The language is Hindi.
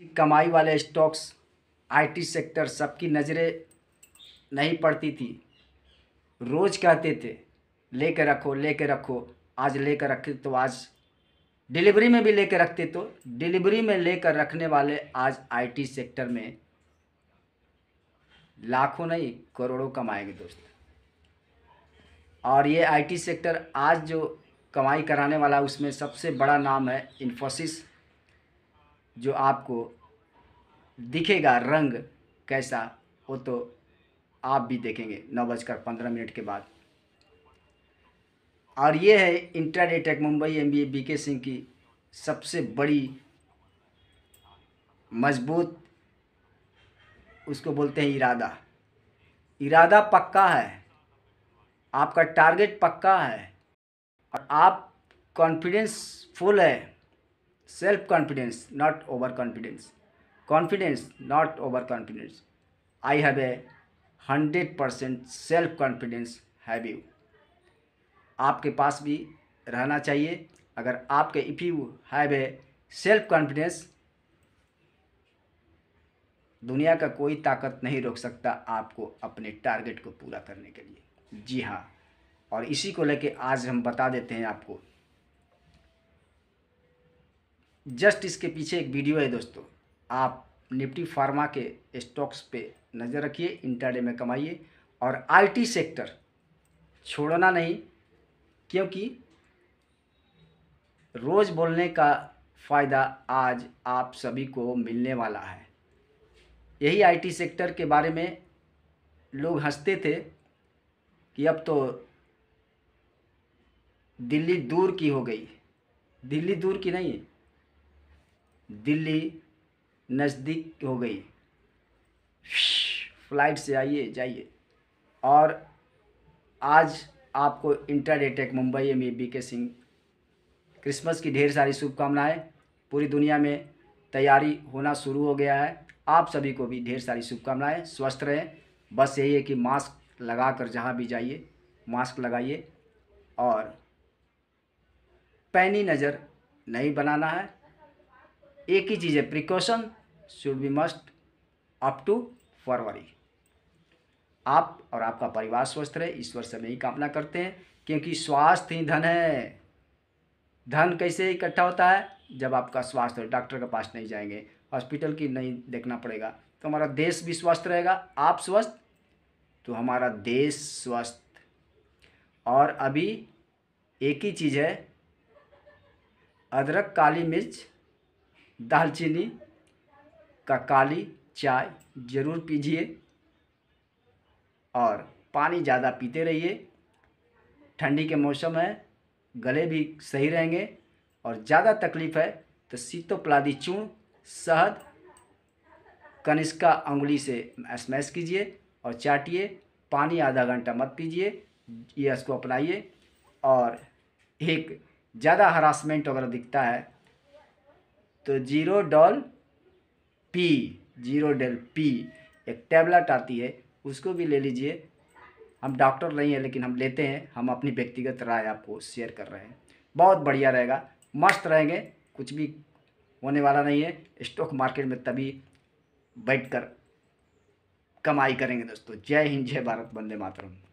कि कमाई वाले स्टॉक्स आईटी सेक्टर सबकी नज़रें नहीं पड़ती थी रोज़ कहते थे ले कर रखो ले कर रखो आज ले कर रखे तो आज डिलीवरी में भी ले कर रखते तो डिलीवरी में ले कर रखने वाले आज आईटी सेक्टर में लाखों नहीं करोड़ों कमाएंगे दोस्त और ये आईटी सेक्टर आज जो कमाई कराने वाला उसमें सबसे बड़ा नाम है इन्फोसिस जो आपको दिखेगा रंग कैसा वो तो आप भी देखेंगे नौ बजकर पंद्रह मिनट के बाद और ये है intraday tech Mumbai M B B K Singh की सबसे बड़ी मजबूत उसको बोलते हैं इरादा इरादा पक्का है आपका टारगेट पक्का है और आप कॉन्फिडेंस फुल है self confidence not over confidence confidence not over confidence I have a hundred percent self confidence have you आपके पास भी रहना चाहिए अगर आपके if you have a self confidence दुनिया का कोई ताकत नहीं रोक सकता आपको अपने टारगेट को पूरा करने के लिए जी हाँ और इसी को लेके आज हम बता देते हैं आपको जस्ट इसके पीछे एक वीडियो है दोस्तों आप निफ्टी फार्मा के स्टॉक्स पे नज़र रखिए इंटरडे में कमाइए और आईटी सेक्टर छोड़ना नहीं क्योंकि रोज़ बोलने का फ़ायदा आज आप सभी को मिलने वाला है यही आईटी सेक्टर के बारे में लोग हंसते थे कि अब तो दिल्ली दूर की हो गई दिल्ली दूर की नहीं है दिल्ली नज़दीक हो गई फ्लाइट से आइए जाइए और आज आपको इंटर टेक मुंबई में बी के सिंह क्रिसमस की ढेर सारी शुभकामनाएं पूरी दुनिया में तैयारी होना शुरू हो गया है आप सभी को भी ढेर सारी शुभकामनाएं स्वस्थ रहें बस यही है कि मास्क लगा कर जहाँ भी जाइए मास्क लगाइए और पैनी नज़र नहीं बनाना है एक ही चीज़ है precaution should be must up to February आप और आपका परिवार स्वस्थ रहे ईश्वर से नहीं कामना करते हैं क्योंकि स्वास्थ्य ही धन है धन कैसे इकट्ठा होता है जब आपका स्वास्थ्य डॉक्टर के पास नहीं जाएंगे हॉस्पिटल की नहीं देखना पड़ेगा तो हमारा देश भी स्वस्थ रहेगा आप स्वस्थ तो हमारा देश स्वस्थ और अभी एक ही चीज़ है अदरक काली मिर्च दालचीनी का काली चाय ज़रूर पीजिए और पानी ज़्यादा पीते रहिए ठंडी के मौसम है गले भी सही रहेंगे और ज़्यादा तकलीफ़ है तो सीतोपलादी चूर्ण शहद कनिष्का उंगली से स्मैश कीजिए और चाटिए पानी आधा घंटा मत पीजिए ये इसको अपनाइए और एक ज़्यादा हरासमेंट अगर दिखता है तो Zerodol P Zerodol P एक टैबलेट आती है उसको भी ले लीजिए हम डॉक्टर नहीं हैं लेकिन हम लेते हैं हम अपनी व्यक्तिगत राय आपको शेयर कर रहे हैं बहुत बढ़िया रहेगा मस्त रहेंगे कुछ भी होने वाला नहीं है स्टॉक मार्केट में तभी बैठकर कमाई करेंगे दोस्तों जय हिंद जय भारत वंदे मातरम